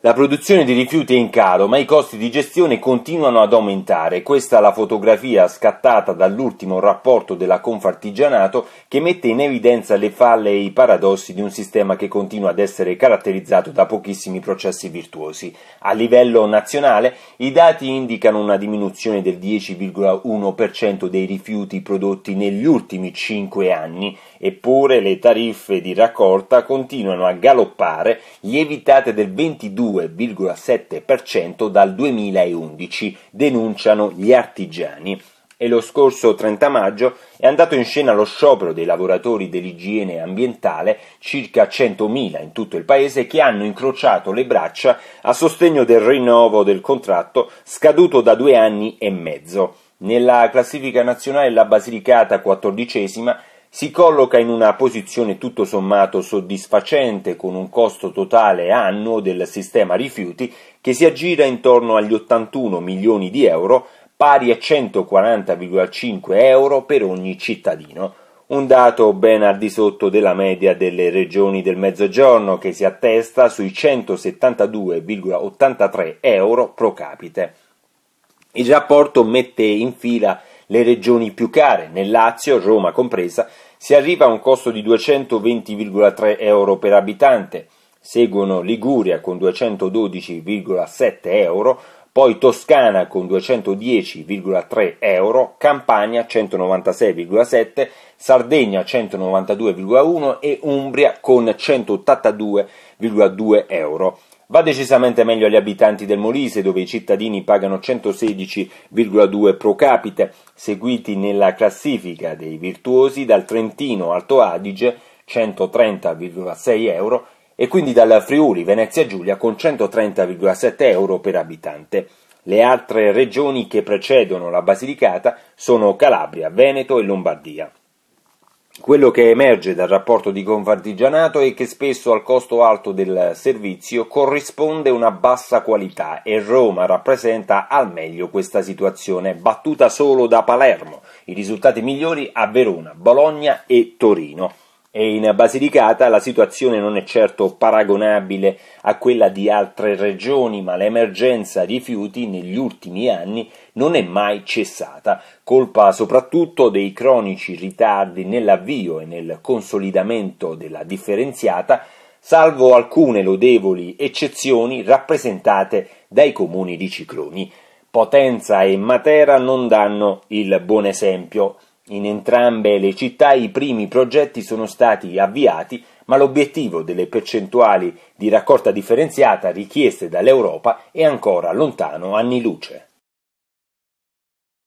La produzione di rifiuti è in calo, ma i costi di gestione continuano ad aumentare. Questa è la fotografia scattata dall'ultimo rapporto della Confartigianato che mette in evidenza le falle e i paradossi di un sistema che continua ad essere caratterizzato da pochissimi processi virtuosi. A livello nazionale i dati indicano una diminuzione del 10,1% dei rifiuti prodotti negli ultimi 5 anni, eppure le tariffe di raccolta continuano a galoppare, lievitate del 22 2,7% dal 2011, denunciano gli artigiani. E lo scorso 30 maggio è andato in scena lo sciopero dei lavoratori dell'igiene ambientale, circa 100.000 in tutto il paese, che hanno incrociato le braccia a sostegno del rinnovo del contratto scaduto da due anni e mezzo. Nella classifica nazionale la Basilicata, 14 si colloca in una posizione tutto sommato soddisfacente con un costo totale annuo del sistema rifiuti che si aggira intorno agli 81 milioni di euro, pari a 140,5 euro per ogni cittadino. Un dato ben al di sotto della media delle regioni del Mezzogiorno che si attesta sui 172,83 euro pro capite. Il rapporto mette in fila le regioni più care, nel Lazio, Roma compresa, si arriva a un costo di 220,3 euro per abitante, seguono Liguria con 212,7 euro, poi Toscana con 210,3 euro, Campania 196,7, Sardegna 192,1 e Umbria con 182,2 euro. Va decisamente meglio agli abitanti del Molise, dove i cittadini pagano 116,2 pro capite, seguiti nella classifica dei virtuosi dal Trentino Alto Adige 130,6 euro e quindi dal Friuli Venezia Giulia con 130,7 euro per abitante. Le altre regioni che precedono la Basilicata sono Calabria, Veneto e Lombardia. Quello che emerge dal rapporto di Confartigianato è che spesso al costo alto del servizio corrisponde una bassa qualità e Roma rappresenta al meglio questa situazione, battuta solo da Palermo, i risultati migliori a Verona, Bologna e Torino e in Basilicata la situazione non è certo paragonabile a quella di altre regioni, ma l'emergenza rifiuti negli ultimi anni non è mai cessata, colpa soprattutto dei cronici ritardi nell'avvio e nel consolidamento della differenziata, salvo alcune lodevoli eccezioni rappresentate dai comuni di Cicloni. Potenza e Matera non danno il buon esempio, in entrambe le città i primi progetti sono stati avviati, ma l'obiettivo delle percentuali di raccolta differenziata richieste dall'Europa è ancora lontano anni luce.